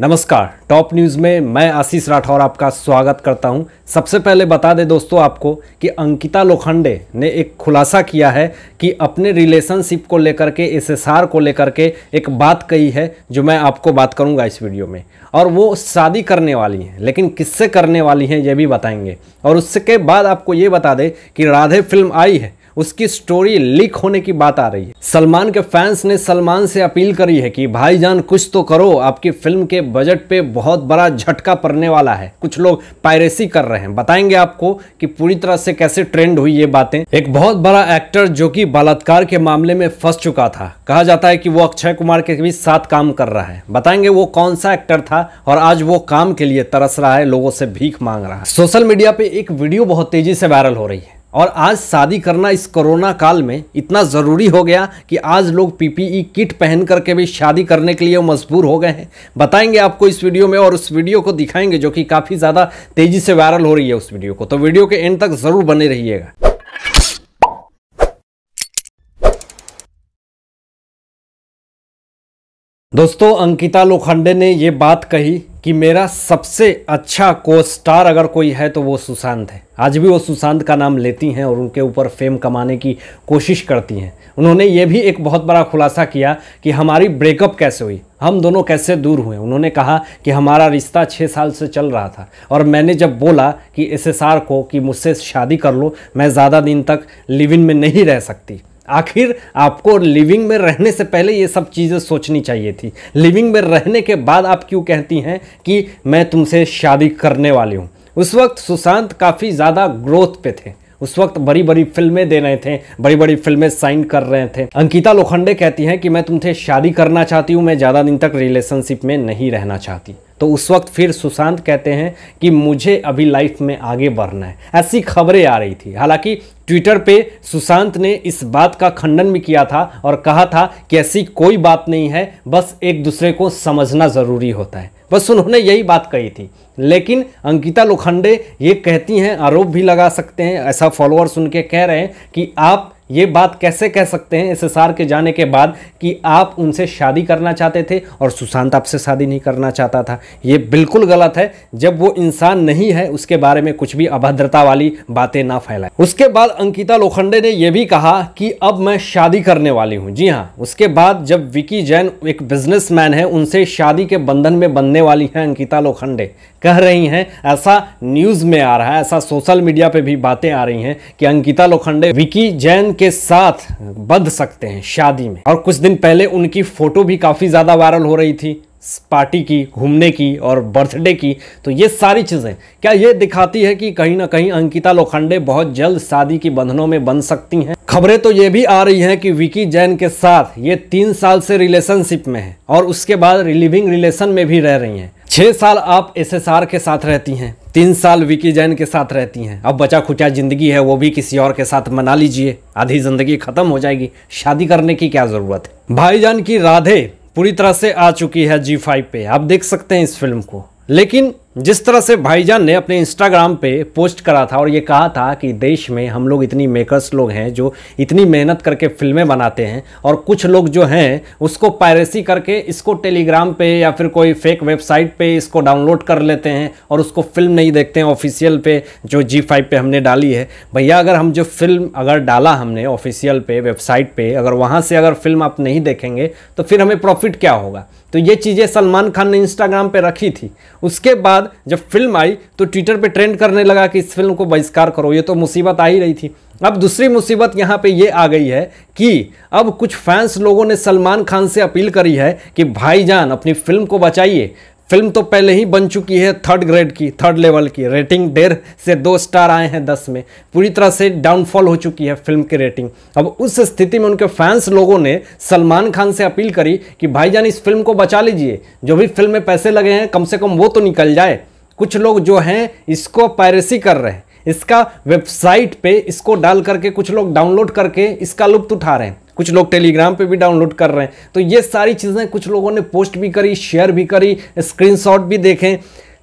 नमस्कार top news में मैं आशीष राठौर आपका स्वागत करता हूं सबसे पहले बता दें दोस्तों आपको कि अंकिता लोखंडे ने एक खुलासा किया है कि अपने रिलेशनशिप को लेकर के एसएसआर को लेकर के एक बात कही है जो मैं आपको बात करूंगा इस वीडियो में और वो शादी करने वाली हैं लेकिन किससे करने वाली हैं ये भी बताएंगे और उसके बाद आपको ये बता दें कि राधे फिल्म आई है उसकी स्टोरी लीक होने की बात आ रही है सलमान के फैंस ने सलमान से अपील करी है कि भाईजान कुछ तो करो आपकी फिल्म के बजट पे बहुत बड़ा झटका पड़ने वाला है कुछ लोग पायरेसी कर रहे हैं बताएंगे आपको कि पूरी तरह से कैसे ट्रेंड हुई ये बातें एक बहुत बड़ा एक्टर जो कि बलात्कार के मामले में फंस चुका था कहा जाता है कि वो अक्षय कुमार के भी साथ काम कर रहा है बताएंगे वो कौन सा एक्टर था और आज वो काम के लिए तरस रहा है लोगों से भीख मांग रहा है सोशल मीडिया पे एक वीडियो बहुत तेजी से वायरल हो रही है और आज शादी करना इस कोरोना काल में इतना ज़रूरी हो गया कि आज लोग पीपीई किट पहन करके भी शादी करने के लिए मजबूर हो गए हैं बताएंगे आपको इस वीडियो में और उस वीडियो को दिखाएंगे जो कि काफ़ी ज़्यादा तेज़ी से वायरल हो रही है उस वीडियो को तो वीडियो के एंड तक ज़रूर बने रहिएगा दोस्तों अंकिता लोखंडे ने ये बात कही कि मेरा सबसे अच्छा को स्टार अगर कोई है तो वो सुशांत है आज भी वो सुशांत का नाम लेती हैं और उनके ऊपर फेम कमाने की कोशिश करती हैं उन्होंने ये भी एक बहुत बड़ा खुलासा किया कि हमारी ब्रेकअप कैसे हुई हम दोनों कैसे दूर हुए उन्होंने कहा कि हमारा रिश्ता छः साल से चल रहा था और मैंने जब बोला कि एस को कि मुझसे शादी कर लो मैं ज़्यादा दिन तक लिव इन में नहीं रह सकती आखिर आपको लिविंग में रहने से पहले ये सब चीज़ें सोचनी चाहिए थी लिविंग में रहने के बाद आप क्यों कहती हैं कि मैं तुमसे शादी करने वाली हूँ उस वक्त सुशांत काफ़ी ज़्यादा ग्रोथ पे थे उस वक्त बड़ी बड़ी फिल्में दे रहे थे बड़ी बड़ी फिल्में साइन कर रहे थे अंकिता लोखंडे कहती हैं कि मैं तुमसे शादी करना चाहती हूँ मैं ज़्यादा दिन तक रिलेशनशिप में नहीं रहना चाहती तो उस वक्त फिर सुशांत कहते हैं कि मुझे अभी लाइफ में आगे बढ़ना है ऐसी खबरें आ रही थी हालांकि ट्विटर पे सुशांत ने इस बात का खंडन भी किया था और कहा था कि ऐसी कोई बात नहीं है बस एक दूसरे को समझना ज़रूरी होता है बस उन्होंने यही बात कही थी लेकिन अंकिता लोखंडे ये कहती हैं आरोप भी लगा सकते हैं ऐसा फॉलोअर्स उनके कह रहे हैं कि आप ये बात कैसे कह सकते हैं एस के जाने के बाद कि आप उनसे शादी करना चाहते थे और सुशांत आपसे शादी नहीं करना चाहता था ये बिल्कुल गलत है जब वो इंसान नहीं है उसके बारे में कुछ भी अभद्रता वाली बातें ना फैलाएं उसके बाद अंकिता लोखंडे ने यह भी कहा कि अब मैं शादी करने वाली हूँ जी हाँ उसके बाद जब विकी जैन एक बिजनेस है उनसे शादी के बंधन में बनने वाली हैं अंकिता लोखंडे कह रही हैं ऐसा न्यूज़ में आ रहा है ऐसा सोशल मीडिया पे भी बातें आ रही हैं कि अंकिता लोखंडे विकी जैन उनके साथ बंध सकते हैं शादी में और कुछ दिन पहले उनकी फोटो भी काफ़ी ज़्यादा वायरल हो रही थी पार्टी की घूमने की और बर्थडे की तो ये सारी चीज़ें क्या ये दिखाती है कि कहीं ना कहीं अंकिता लोखंडे बहुत जल्द शादी की बंधनों में बन सकती हैं खबरें तो ये भी आ रही हैं कि विकी जैन के साथ ये तीन साल से रिलेशनशिप में है और उसके बाद लिविंग रिलेशन में भी रह रही हैं छः साल आप एस के साथ रहती हैं तीन साल विकी जैन के साथ रहती हैं अब बचा खुचा ज़िंदगी है वो भी किसी और के साथ मना लीजिए आधी ज़िंदगी ख़त्म हो जाएगी शादी करने की क्या ज़रूरत है भाईजान की राधे पूरी तरह से आ चुकी है जी फाइव पे आप देख सकते हैं इस फिल्म को लेकिन जिस तरह से भाईजान ने अपने इंस्टाग्राम पे पोस्ट करा था और ये कहा था कि देश में हम लोग इतनी मेकर्स लोग हैं जो इतनी मेहनत करके फिल्में बनाते हैं और कुछ लोग जो हैं उसको पायरेसी करके इसको टेलीग्राम पे या फिर कोई फेक वेबसाइट पे इसको डाउनलोड कर लेते हैं और उसको फिल्म नहीं देखते हैं ऑफिशियल पे जो जी फाइव हमने डाली है भैया अगर हम जो फिल्म अगर डाला हमने ऑफिशियल पे वेबसाइट पर अगर वहाँ से अगर फिल्म आप नहीं देखेंगे तो फिर हमें प्रॉफिट क्या होगा तो ये चीज़ें सलमान खान ने इंस्टाग्राम पर रखी थी उसके बाद बाद जब फिल्म आई तो ट्विटर पे ट्रेंड करने लगा कि इस फिल्म को बहिष्कार करो ये तो मुसीबत आ ही रही थी अब दूसरी मुसीबत यहाँ पे ये आ गई है कि अब कुछ फैंस लोगों ने सलमान खान से अपील करी है कि भाईजान अपनी फिल्म को बचाइए फिल्म तो पहले ही बन चुकी है थर्ड ग्रेड की थर्ड लेवल की रेटिंग डेढ़ से दो स्टार आए हैं दस में पूरी तरह से डाउनफॉल हो चुकी है फिल्म की रेटिंग अब उस स्थिति में उनके फैंस लोगों ने सलमान खान से अपील करी कि भाईजान इस फिल्म को बचा लीजिए जो भी फिल्म में पैसे लगे हैं कम से कम वो तो निकल जाए कुछ लोग जो हैं इसको पायरेसी कर रहे हैं इसका वेबसाइट पे इसको डाल करके कुछ लोग डाउनलोड करके इसका लुप्त उठा रहे हैं कुछ लोग टेलीग्राम पे भी डाउनलोड कर रहे हैं तो ये सारी चीज़ें कुछ लोगों ने पोस्ट भी करी शेयर भी करी स्क्रीनशॉट भी देखें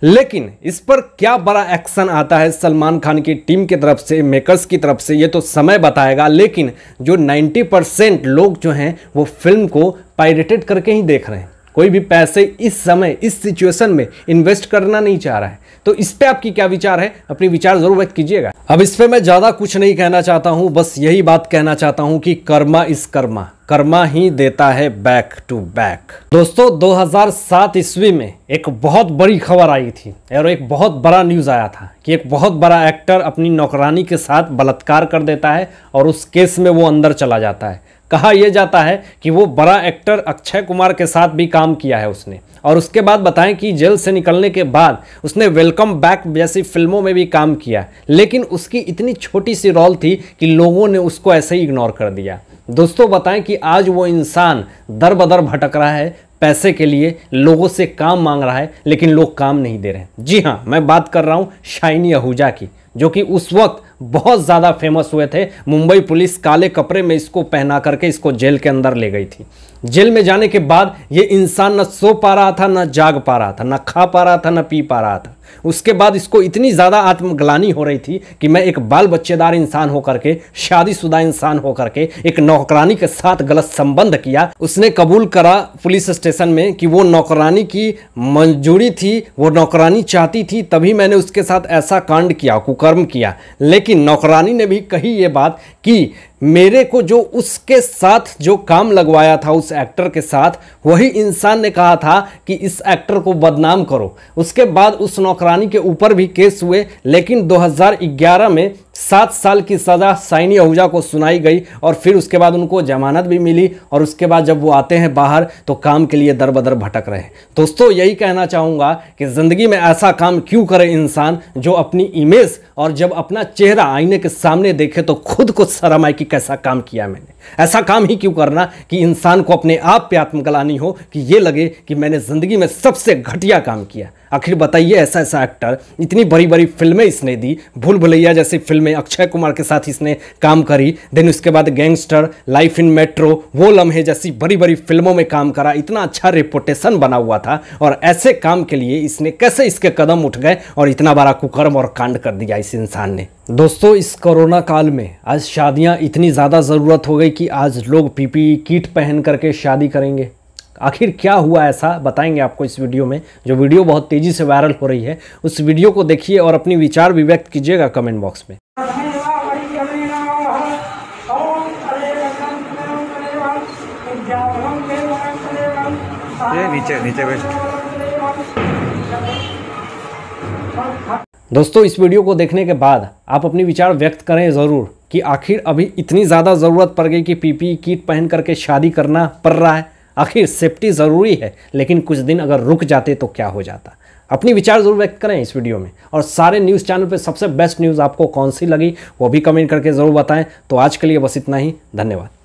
लेकिन इस पर क्या बड़ा एक्शन आता है सलमान खान की टीम की तरफ से मेकर्स की तरफ से ये तो समय बताएगा लेकिन जो 90 परसेंट लोग जो हैं वो फिल्म को पायरेटेड करके ही देख रहे हैं कोई भी पैसे इस समय इस सिचुएशन में इन्वेस्ट करना नहीं चाह रहा है तो इस पे आपकी क्या विचार है अपनी विचार जरूर व्यक्त कीजिएगा अब इस पे मैं ज़्यादा कुछ नहीं कहना चाहता हूँ बस यही बात कहना चाहता हूं कि कर्मा इस कर्मा कर्मा ही देता है बैक टू बैक दोस्तों 2007 ईस्वी में एक बहुत बड़ी खबर आई थी और एक बहुत बड़ा न्यूज़ आया था कि एक बहुत बड़ा एक्टर अपनी नौकरानी के साथ बलात्कार कर देता है और उस केस में वो अंदर चला जाता है कहा यह जाता है कि वो बड़ा एक्टर अक्षय कुमार के साथ भी काम किया है उसने और उसके बाद बताएं कि जेल से निकलने के बाद उसने वेलकम बैक जैसी फिल्मों में भी काम किया लेकिन उसकी इतनी छोटी सी रोल थी कि लोगों ने उसको ऐसे ही इग्नोर कर दिया दोस्तों बताएं कि आज वो इंसान दर बदर भटक रहा है पैसे के लिए लोगों से काम मांग रहा है लेकिन लोग काम नहीं दे रहे जी हाँ मैं बात कर रहा हूँ शाइनी आहूजा की जो कि उस वक्त बहुत ज़्यादा फेमस हुए थे मुंबई पुलिस काले कपड़े में इसको पहना करके इसको जेल के अंदर ले गई थी जेल में जाने के बाद ये इंसान न सो पा रहा था न जाग पा रहा था न खा पा रहा था न पी पा रहा था उसके बाद इसको इतनी ज़्यादा आत्मग्लानी हो रही थी कि मैं एक बाल बच्चेदार इंसान होकर के शादीशुदा इंसान होकर के एक नौकरानी के साथ गलत संबंध किया उसने कबूल करा पुलिस स्टेशन में कि वो नौकरानी की मंजूरी थी वो नौकरानी चाहती थी तभी मैंने उसके साथ ऐसा कांड किया कुकर्म किया लेकिन नौकरानी ने भी कही ये बात कि मेरे को जो उसके साथ जो काम लगवाया था उस एक्टर के साथ वही इंसान ने कहा था कि इस एक्टर को बदनाम करो उसके बाद उस नौकरानी के ऊपर भी केस हुए लेकिन 2011 में सात साल की सज़ा साइनी आहूजा को सुनाई गई और फिर उसके बाद उनको जमानत भी मिली और उसके बाद जब वो आते हैं बाहर तो काम के लिए दर बदर भटक रहे हैं दोस्तों यही कहना चाहूँगा कि ज़िंदगी में ऐसा काम क्यों करे इंसान जो अपनी इमेज और जब अपना चेहरा आईने के सामने देखे तो खुद को आए कि कैसा काम किया मैंने ऐसा काम ही क्यों करना कि इंसान को अपने आप पे आत्मगलानी हो कि ये लगे कि मैंने ज़िंदगी में सबसे घटिया काम किया आखिर बताइए ऐसा ऐसा एक्टर इतनी बड़ी बड़ी फिल्में इसने दी भूल भुलैया जैसी फिल्में अक्षय कुमार के साथ इसने काम करी देन उसके बाद गैंगस्टर लाइफ इन मेट्रो वो लम्हे जैसी बड़ी बड़ी फिल्मों में काम करा इतना अच्छा रेपुटेशन बना हुआ था और ऐसे काम के लिए इसने कैसे इसके कदम उठ गए और इतना बड़ा कुकर्म और कांड कर दिया इस इंसान ने दोस्तों इस कोरोना काल में आज शादियां इतनी ज़्यादा ज़रूरत हो गई कि आज लोग पीपी किट पहन करके शादी करेंगे आखिर क्या हुआ ऐसा बताएंगे आपको इस वीडियो में जो वीडियो बहुत तेज़ी से वायरल हो रही है उस वीडियो को देखिए और अपनी विचार भी व्यक्त कीजिएगा कमेंट बॉक्स में नीचे नीचे बैठ दोस्तों इस वीडियो को देखने के बाद आप अपनी विचार व्यक्त करें ज़रूर कि आखिर अभी इतनी ज़्यादा ज़रूरत पड़ गई कि पीपी किट पहन करके शादी करना पड़ रहा है आखिर सेफ्टी ज़रूरी है लेकिन कुछ दिन अगर रुक जाते तो क्या हो जाता अपनी विचार जरूर व्यक्त करें इस वीडियो में और सारे न्यूज़ चैनल पर सबसे बेस्ट न्यूज़ आपको कौन सी लगी वो भी कमेंट करके ज़रूर बताएँ तो आज के लिए बस इतना ही धन्यवाद